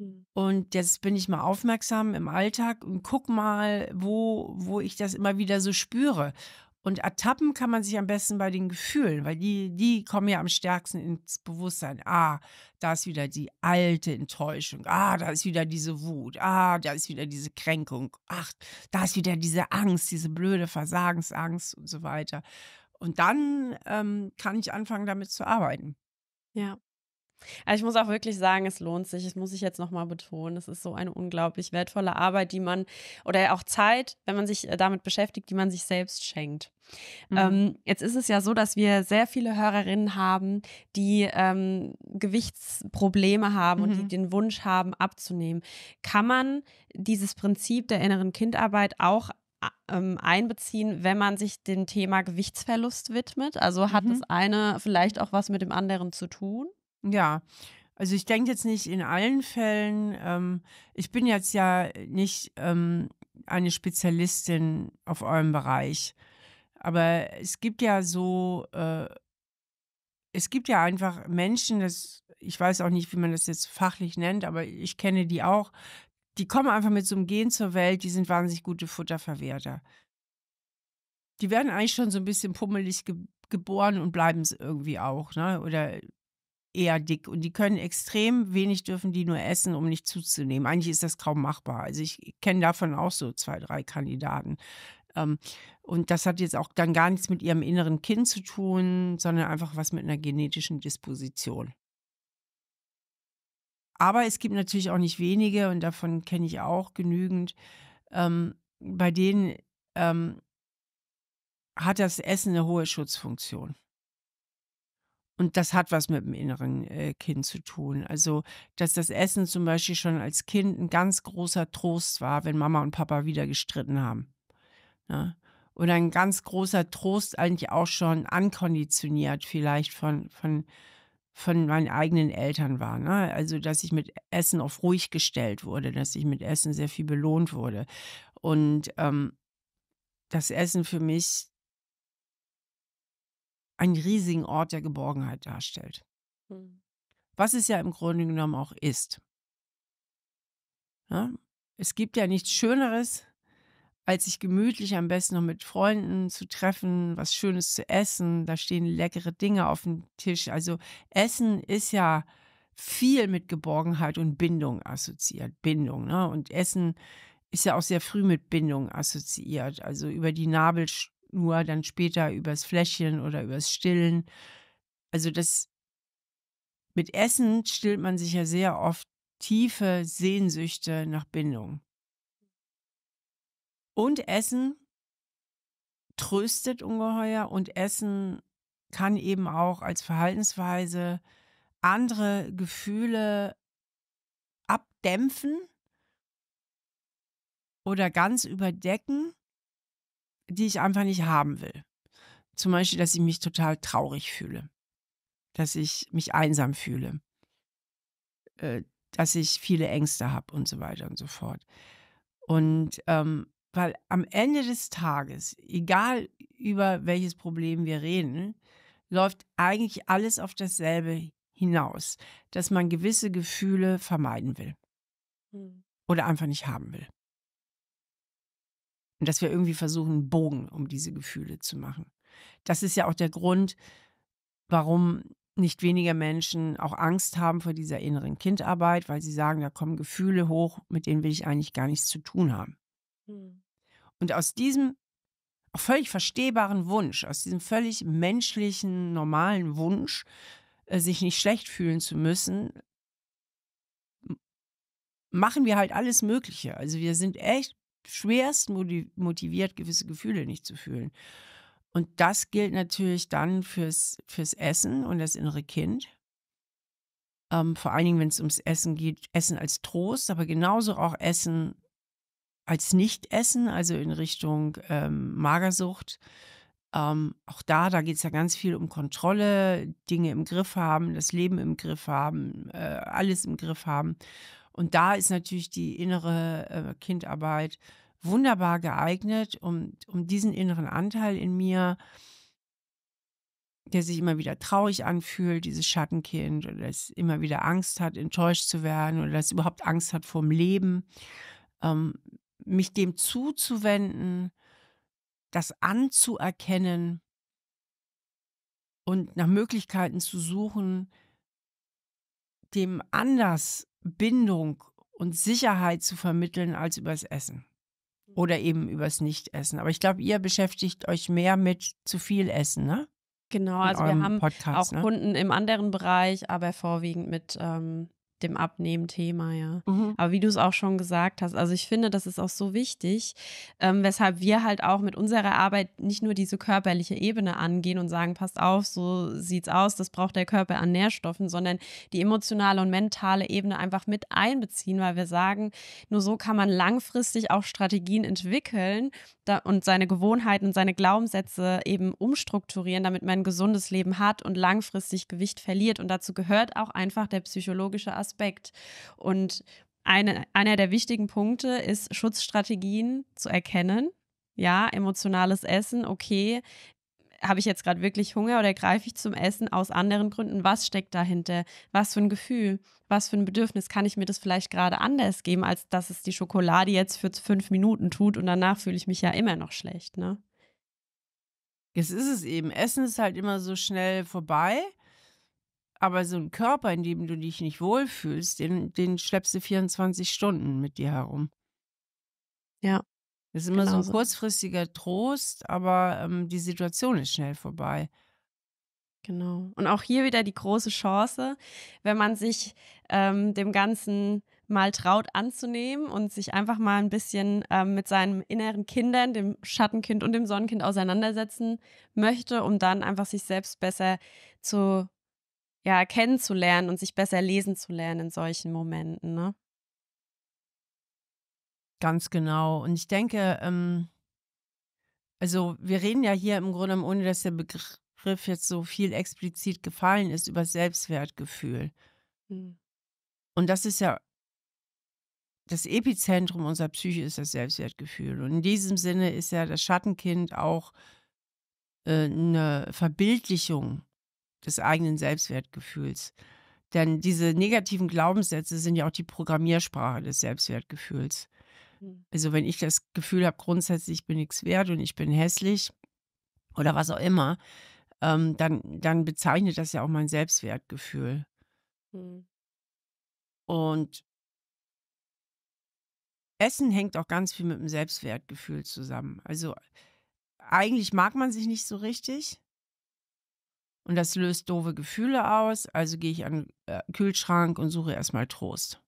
Hm. Und jetzt bin ich mal aufmerksam im Alltag und guck mal, wo, wo ich das immer wieder so spüre. Und ertappen kann man sich am besten bei den Gefühlen, weil die, die kommen ja am stärksten ins Bewusstsein. Ah, da ist wieder die alte Enttäuschung. Ah, da ist wieder diese Wut. Ah, da ist wieder diese Kränkung. Ach, da ist wieder diese Angst, diese blöde Versagensangst und so weiter. Und dann ähm, kann ich anfangen, damit zu arbeiten. Ja. Also ich muss auch wirklich sagen, es lohnt sich. Das muss ich jetzt nochmal betonen. Es ist so eine unglaublich wertvolle Arbeit, die man, oder auch Zeit, wenn man sich äh, damit beschäftigt, die man sich selbst schenkt. Mhm. Ähm, jetzt ist es ja so, dass wir sehr viele Hörerinnen haben, die ähm, Gewichtsprobleme haben mhm. und die mhm. den Wunsch haben, abzunehmen. Kann man dieses Prinzip der inneren Kindarbeit auch ähm, einbeziehen, wenn man sich dem Thema Gewichtsverlust widmet? Also hat mhm. das eine vielleicht auch was mit dem anderen zu tun? Ja, also ich denke jetzt nicht in allen Fällen. Ähm, ich bin jetzt ja nicht ähm, eine Spezialistin auf eurem Bereich. Aber es gibt ja so, äh, es gibt ja einfach Menschen, das, ich weiß auch nicht, wie man das jetzt fachlich nennt, aber ich kenne die auch. Die kommen einfach mit so einem Gen zur Welt, die sind wahnsinnig gute Futterverwerter. Die werden eigentlich schon so ein bisschen pummelig ge geboren und bleiben es irgendwie auch, ne? Oder eher dick und die können extrem wenig dürfen die nur essen, um nicht zuzunehmen. Eigentlich ist das kaum machbar. Also ich kenne davon auch so zwei, drei Kandidaten. Ähm, und das hat jetzt auch dann gar nichts mit ihrem inneren Kind zu tun, sondern einfach was mit einer genetischen Disposition. Aber es gibt natürlich auch nicht wenige, und davon kenne ich auch genügend, ähm, bei denen ähm, hat das Essen eine hohe Schutzfunktion. Und das hat was mit dem inneren äh, Kind zu tun. Also, dass das Essen zum Beispiel schon als Kind ein ganz großer Trost war, wenn Mama und Papa wieder gestritten haben. Ja? Ne? Oder ein ganz großer Trost eigentlich auch schon ankonditioniert vielleicht von, von, von meinen eigenen Eltern war. Ne? Also, dass ich mit Essen auf ruhig gestellt wurde, dass ich mit Essen sehr viel belohnt wurde. Und ähm, das Essen für mich einen riesigen Ort der Geborgenheit darstellt. Mhm. Was es ja im Grunde genommen auch ist. Ja? Es gibt ja nichts Schöneres, als sich gemütlich am besten noch mit Freunden zu treffen, was Schönes zu essen. Da stehen leckere Dinge auf dem Tisch. Also Essen ist ja viel mit Geborgenheit und Bindung assoziiert. Bindung, ne? Und Essen ist ja auch sehr früh mit Bindung assoziiert. Also über die Nabelsch nur dann später übers Fläschchen oder übers Stillen. Also das mit Essen stillt man sich ja sehr oft tiefe Sehnsüchte nach Bindung. Und Essen tröstet ungeheuer und Essen kann eben auch als Verhaltensweise andere Gefühle abdämpfen oder ganz überdecken die ich einfach nicht haben will. Zum Beispiel, dass ich mich total traurig fühle, dass ich mich einsam fühle, äh, dass ich viele Ängste habe und so weiter und so fort. Und ähm, weil am Ende des Tages, egal über welches Problem wir reden, läuft eigentlich alles auf dasselbe hinaus, dass man gewisse Gefühle vermeiden will hm. oder einfach nicht haben will. Und dass wir irgendwie versuchen, einen Bogen um diese Gefühle zu machen. Das ist ja auch der Grund, warum nicht weniger Menschen auch Angst haben vor dieser inneren Kindarbeit, weil sie sagen, da kommen Gefühle hoch, mit denen will ich eigentlich gar nichts zu tun haben. Mhm. Und aus diesem auch völlig verstehbaren Wunsch, aus diesem völlig menschlichen, normalen Wunsch, äh, sich nicht schlecht fühlen zu müssen, machen wir halt alles Mögliche. Also wir sind echt schwerst motiviert, gewisse Gefühle nicht zu fühlen. Und das gilt natürlich dann fürs, fürs Essen und das innere Kind. Ähm, vor allen Dingen, wenn es ums Essen geht, Essen als Trost, aber genauso auch Essen als Nicht-Essen, also in Richtung ähm, Magersucht. Ähm, auch da, da geht es ja ganz viel um Kontrolle, Dinge im Griff haben, das Leben im Griff haben, äh, alles im Griff haben. Und da ist natürlich die innere äh, Kindarbeit wunderbar geeignet, um, um diesen inneren Anteil in mir, der sich immer wieder traurig anfühlt, dieses Schattenkind, oder das immer wieder Angst hat, enttäuscht zu werden, oder das überhaupt Angst hat vor dem Leben, ähm, mich dem zuzuwenden, das anzuerkennen und nach Möglichkeiten zu suchen, dem anders Bindung und Sicherheit zu vermitteln als übers Essen mhm. oder eben übers Nichtessen. Aber ich glaube, ihr beschäftigt euch mehr mit zu viel Essen, ne? Genau, also wir haben Podcast, auch ne? Kunden im anderen Bereich, aber vorwiegend mit ähm, dem Abnehmen-Thema, ja. Mhm. Aber wie du es auch schon gesagt hast, also ich finde, das ist auch so wichtig, ähm, weshalb wir halt auch mit unserer Arbeit nicht nur diese körperliche Ebene angehen und sagen, passt auf, so sieht's aus, das braucht der Körper an Nährstoffen, sondern die emotionale und mentale Ebene einfach mit einbeziehen, weil wir sagen, nur so kann man langfristig auch Strategien entwickeln da, und seine Gewohnheiten und seine Glaubenssätze eben umstrukturieren, damit man ein gesundes Leben hat und langfristig Gewicht verliert. Und dazu gehört auch einfach der psychologische Aspekt Aspekt. Und eine, einer der wichtigen Punkte ist, Schutzstrategien zu erkennen. Ja, emotionales Essen, okay. Habe ich jetzt gerade wirklich Hunger oder greife ich zum Essen aus anderen Gründen? Was steckt dahinter? Was für ein Gefühl? Was für ein Bedürfnis? Kann ich mir das vielleicht gerade anders geben, als dass es die Schokolade jetzt für fünf Minuten tut und danach fühle ich mich ja immer noch schlecht, ne? Das ist es eben. Essen ist halt immer so schnell vorbei. Aber so ein Körper, in dem du dich nicht wohlfühlst, den, den schleppst du 24 Stunden mit dir herum. Ja. Das ist immer genau so ein kurzfristiger Trost, aber ähm, die Situation ist schnell vorbei. Genau. Und auch hier wieder die große Chance, wenn man sich ähm, dem Ganzen mal traut anzunehmen und sich einfach mal ein bisschen ähm, mit seinen inneren Kindern, dem Schattenkind und dem Sonnenkind auseinandersetzen möchte, um dann einfach sich selbst besser zu ja, kennenzulernen und sich besser lesen zu lernen in solchen Momenten, ne? Ganz genau. Und ich denke, ähm, also wir reden ja hier im Grunde, ohne dass der Begriff jetzt so viel explizit gefallen ist, über Selbstwertgefühl. Mhm. Und das ist ja das Epizentrum unserer Psyche ist das Selbstwertgefühl. Und in diesem Sinne ist ja das Schattenkind auch äh, eine Verbildlichung des eigenen Selbstwertgefühls. Denn diese negativen Glaubenssätze sind ja auch die Programmiersprache des Selbstwertgefühls. Hm. Also wenn ich das Gefühl habe, grundsätzlich ich bin nichts wert und ich bin hässlich oder was auch immer, ähm, dann, dann bezeichnet das ja auch mein Selbstwertgefühl. Mhm. Und Essen hängt auch ganz viel mit dem Selbstwertgefühl zusammen. Also eigentlich mag man sich nicht so richtig, und das löst doofe Gefühle aus, also gehe ich an den äh, Kühlschrank und suche erstmal Trost.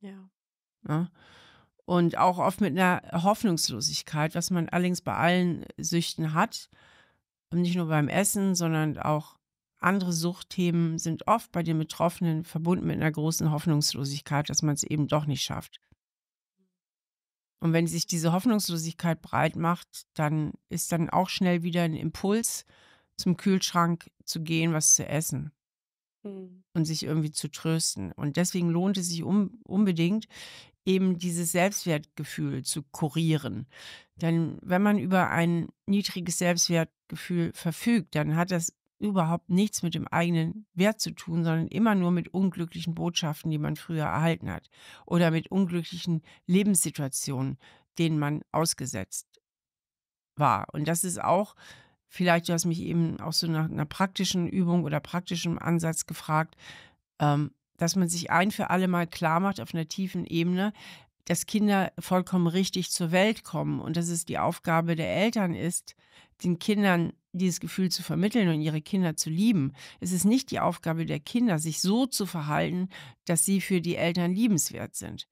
Ja. ja. Ne? Und auch oft mit einer Hoffnungslosigkeit, was man allerdings bei allen Süchten hat, nicht nur beim Essen, sondern auch andere Suchtthemen sind oft bei den Betroffenen verbunden mit einer großen Hoffnungslosigkeit, dass man es eben doch nicht schafft. Und wenn sich diese Hoffnungslosigkeit breit macht, dann ist dann auch schnell wieder ein Impuls, zum Kühlschrank zu gehen, was zu essen mhm. und sich irgendwie zu trösten. Und deswegen lohnt es sich um, unbedingt, eben dieses Selbstwertgefühl zu kurieren. Denn wenn man über ein niedriges Selbstwertgefühl verfügt, dann hat das überhaupt nichts mit dem eigenen Wert zu tun, sondern immer nur mit unglücklichen Botschaften, die man früher erhalten hat oder mit unglücklichen Lebenssituationen, denen man ausgesetzt war. Und das ist auch vielleicht, du hast mich eben auch so nach einer praktischen Übung oder praktischem Ansatz gefragt, ähm, dass man sich ein für alle Mal klar macht auf einer tiefen Ebene, dass Kinder vollkommen richtig zur Welt kommen und dass es die Aufgabe der Eltern ist, den Kindern dieses Gefühl zu vermitteln und ihre Kinder zu lieben. Es ist nicht die Aufgabe der Kinder, sich so zu verhalten, dass sie für die Eltern liebenswert sind.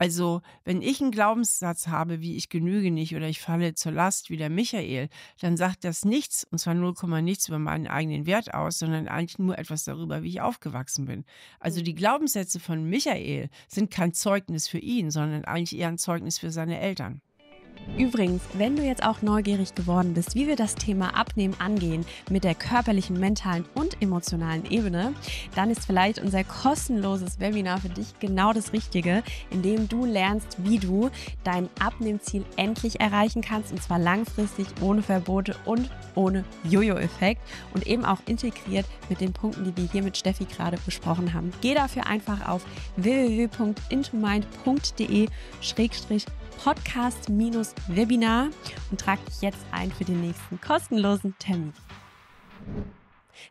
Also, wenn ich einen Glaubenssatz habe, wie ich genüge nicht oder ich falle zur Last wie der Michael, dann sagt das nichts, und zwar 0, nichts über meinen eigenen Wert aus, sondern eigentlich nur etwas darüber, wie ich aufgewachsen bin. Also mhm. die Glaubenssätze von Michael sind kein Zeugnis für ihn, sondern eigentlich eher ein Zeugnis für seine Eltern. Übrigens, wenn du jetzt auch neugierig geworden bist, wie wir das Thema Abnehmen angehen mit der körperlichen, mentalen und emotionalen Ebene, dann ist vielleicht unser kostenloses Webinar für dich genau das Richtige, in dem du lernst, wie du dein Abnehmziel endlich erreichen kannst und zwar langfristig ohne Verbote und ohne Jojo-Effekt und eben auch integriert mit den Punkten, die wir hier mit Steffi gerade besprochen haben. Geh dafür einfach auf www.intomind.de Podcast-Webinar und trag dich jetzt ein für den nächsten kostenlosen Termin.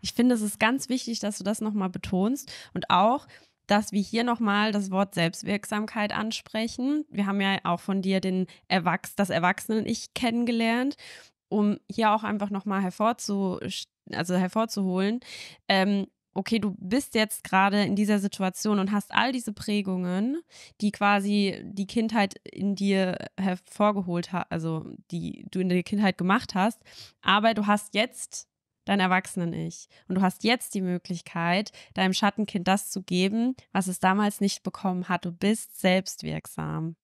Ich finde, es ist ganz wichtig, dass du das nochmal betonst und auch, dass wir hier nochmal das Wort Selbstwirksamkeit ansprechen. Wir haben ja auch von dir den Erwachs das Erwachsenen-Ich kennengelernt, um hier auch einfach nochmal hervorzu also hervorzuholen, ähm, okay, du bist jetzt gerade in dieser Situation und hast all diese Prägungen, die quasi die Kindheit in dir hervorgeholt hat, also die du in der Kindheit gemacht hast, aber du hast jetzt dein Erwachsenen-Ich und du hast jetzt die Möglichkeit, deinem Schattenkind das zu geben, was es damals nicht bekommen hat. Du bist selbstwirksam.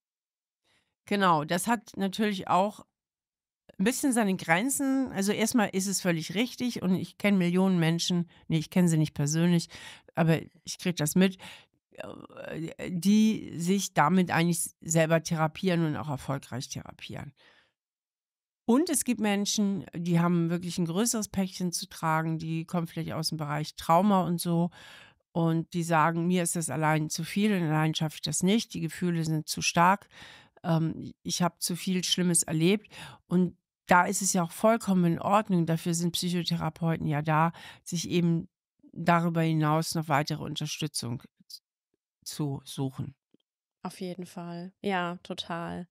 Genau, das hat natürlich auch ein bisschen seine Grenzen. Also erstmal ist es völlig richtig und ich kenne Millionen Menschen, nee, ich kenne sie nicht persönlich, aber ich kriege das mit, äh, die sich damit eigentlich selber therapieren und auch erfolgreich therapieren. Und es gibt Menschen, die haben wirklich ein größeres Päckchen zu tragen, die kommen vielleicht aus dem Bereich Trauma und so und die sagen, mir ist das allein zu viel und allein schaffe ich das nicht, die Gefühle sind zu stark, ähm, ich habe zu viel Schlimmes erlebt und da ist es ja auch vollkommen in Ordnung. Dafür sind Psychotherapeuten ja da, sich eben darüber hinaus noch weitere Unterstützung zu suchen. Auf jeden Fall. Ja, total.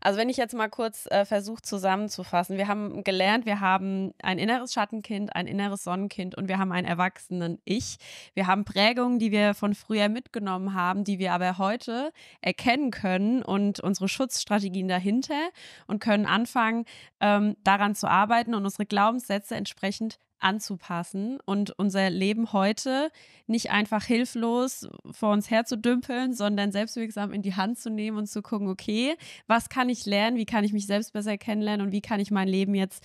Also wenn ich jetzt mal kurz äh, versuche zusammenzufassen, wir haben gelernt, wir haben ein inneres Schattenkind, ein inneres Sonnenkind und wir haben ein erwachsenen Ich. Wir haben Prägungen, die wir von früher mitgenommen haben, die wir aber heute erkennen können und unsere Schutzstrategien dahinter und können anfangen, ähm, daran zu arbeiten und unsere Glaubenssätze entsprechend anzupassen und unser Leben heute nicht einfach hilflos vor uns herzudümpeln, sondern selbstwirksam in die Hand zu nehmen und zu gucken, okay, was kann ich lernen, wie kann ich mich selbst besser kennenlernen und wie kann ich mein Leben jetzt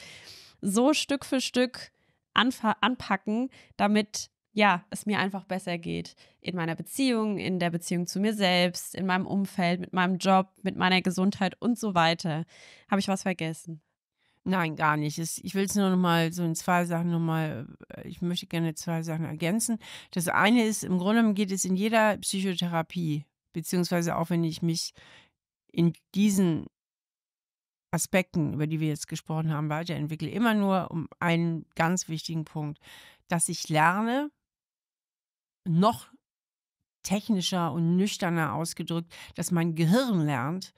so Stück für Stück anpacken, damit ja, es mir einfach besser geht in meiner Beziehung, in der Beziehung zu mir selbst, in meinem Umfeld, mit meinem Job, mit meiner Gesundheit und so weiter. Habe ich was vergessen? Nein, gar nicht. Ich will es nur noch mal so in zwei Sachen noch mal. Äh, ich möchte gerne zwei Sachen ergänzen. Das eine ist, im Grunde genommen geht es in jeder Psychotherapie, beziehungsweise auch wenn ich mich in diesen Aspekten, über die wir jetzt gesprochen haben, weiterentwickle, immer nur um einen ganz wichtigen Punkt, dass ich lerne, noch technischer und nüchterner ausgedrückt, dass mein Gehirn lernt,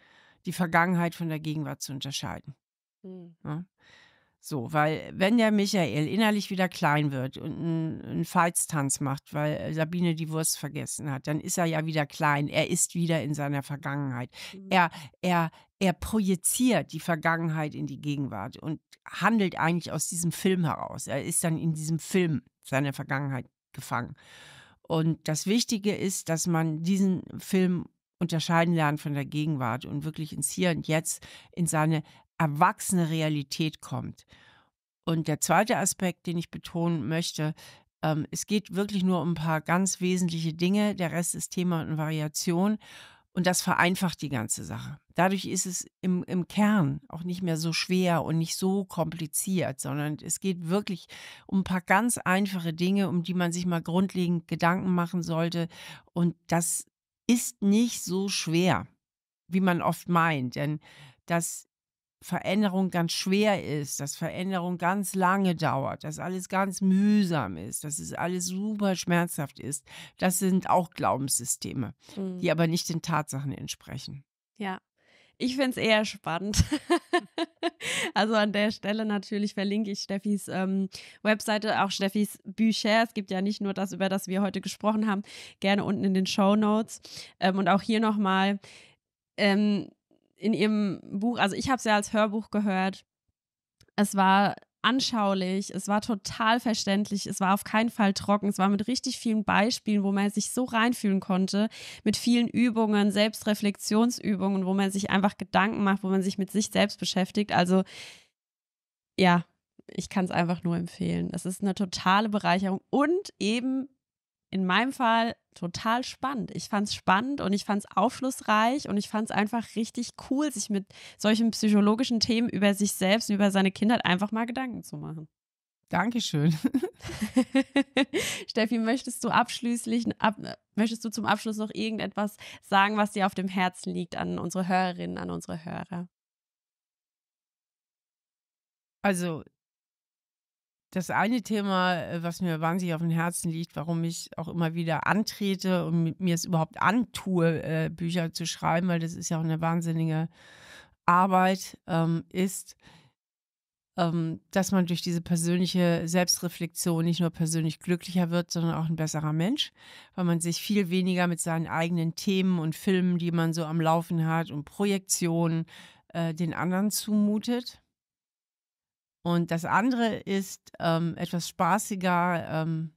die Vergangenheit von der Gegenwart zu unterscheiden. Mhm. Ja. Ne? So, weil wenn der Michael innerlich wieder klein wird und einen, Falztanz macht, weil äh, Sabine die Wurst vergessen hat, dann ist er ja wieder klein. Er ist wieder in seiner Vergangenheit. Mhm. Er, er, er projiziert die Vergangenheit in die Gegenwart und handelt eigentlich aus diesem Film heraus. Er ist dann in diesem Film seiner Vergangenheit gefangen. Und das Wichtige ist, dass man diesen Film unterscheiden lernt von der Gegenwart und wirklich ins Hier und Jetzt, in seine erwachsene Realität kommt. Und der zweite Aspekt, den ich betonen möchte, ähm, es geht wirklich nur um ein paar ganz wesentliche Dinge. Der Rest ist Thema und Variation. Und das vereinfacht die ganze Sache. Dadurch ist es im, im Kern auch nicht mehr so schwer und nicht so kompliziert, sondern es geht wirklich um ein paar ganz einfache Dinge, um die man sich mal grundlegend Gedanken machen sollte. Und das ist nicht so schwer, wie man oft meint. Denn das Veränderung ganz schwer ist, dass Veränderung ganz lange dauert, dass alles ganz mühsam ist, dass es alles super schmerzhaft ist. Das sind auch Glaubenssysteme, mhm. die aber nicht den Tatsachen entsprechen. Ja, ich finde es eher spannend. also an der Stelle natürlich verlinke ich Steffis ähm, Webseite, auch Steffis Bücher. Es gibt ja nicht nur das, über das wir heute gesprochen haben, gerne unten in den Show Notes. Ähm, und auch hier nochmal. Ähm, in ihrem Buch, also ich habe es ja als Hörbuch gehört. Es war anschaulich, es war total verständlich, es war auf keinen Fall trocken, es war mit richtig vielen Beispielen, wo man sich so reinfühlen konnte, mit vielen Übungen, Selbstreflexionsübungen, wo man sich einfach Gedanken macht, wo man sich mit sich selbst beschäftigt. Also ja, ich kann es einfach nur empfehlen. Es ist eine totale Bereicherung und eben in meinem Fall total spannend. Ich fand es spannend und ich fand es aufschlussreich und ich fand es einfach richtig cool, sich mit solchen psychologischen Themen über sich selbst und über seine Kindheit einfach mal Gedanken zu machen. Dankeschön. Steffi, möchtest du abschließlich, ab, möchtest du zum Abschluss noch irgendetwas sagen, was dir auf dem Herzen liegt an unsere Hörerinnen, an unsere Hörer? Also das eine Thema, äh, was mir wahnsinnig auf dem Herzen liegt, warum ich auch immer wieder antrete und mir es überhaupt antue, äh, Bücher zu schreiben, weil das ist ja auch eine wahnsinnige Arbeit, ähm, ist, ähm, dass man durch diese persönliche Selbstreflexion nicht nur persönlich glücklicher wird, sondern auch ein besserer Mensch, weil man sich viel weniger mit seinen eigenen Themen und Filmen, die man so am Laufen hat und Projektionen, äh, den anderen zumutet. Und das andere ist ähm, etwas spaßiger. Ähm,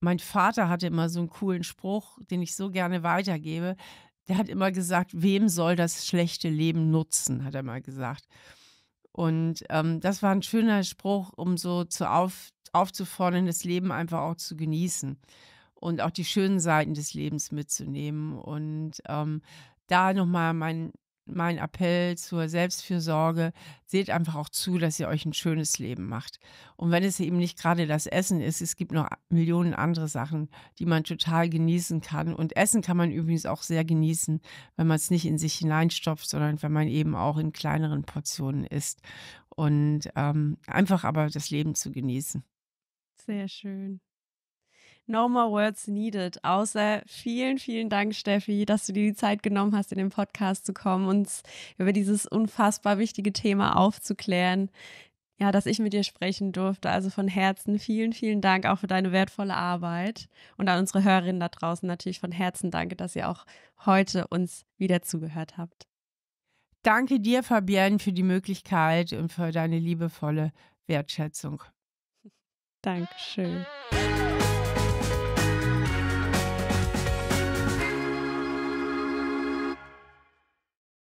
mein Vater hatte immer so einen coolen Spruch, den ich so gerne weitergebe. Der hat immer gesagt, wem soll das schlechte Leben nutzen, hat er mal gesagt. Und ähm, das war ein schöner Spruch, um so zu auf, aufzufordern, das Leben einfach auch zu genießen und auch die schönen Seiten des Lebens mitzunehmen. Und ähm, da nochmal mein mein Appell zur Selbstfürsorge, seht einfach auch zu, dass ihr euch ein schönes Leben macht. Und wenn es eben nicht gerade das Essen ist, es gibt noch Millionen andere Sachen, die man total genießen kann. Und Essen kann man übrigens auch sehr genießen, wenn man es nicht in sich hineinstopft, sondern wenn man eben auch in kleineren Portionen isst. Und ähm, einfach aber das Leben zu genießen. Sehr schön. No more words needed. Außer vielen, vielen Dank, Steffi, dass du dir die Zeit genommen hast, in den Podcast zu kommen, und uns über dieses unfassbar wichtige Thema aufzuklären. Ja, dass ich mit dir sprechen durfte. Also von Herzen vielen, vielen Dank auch für deine wertvolle Arbeit. Und an unsere Hörerinnen da draußen natürlich von Herzen danke, dass ihr auch heute uns wieder zugehört habt. Danke dir, Fabienne, für die Möglichkeit und für deine liebevolle Wertschätzung. Dankeschön.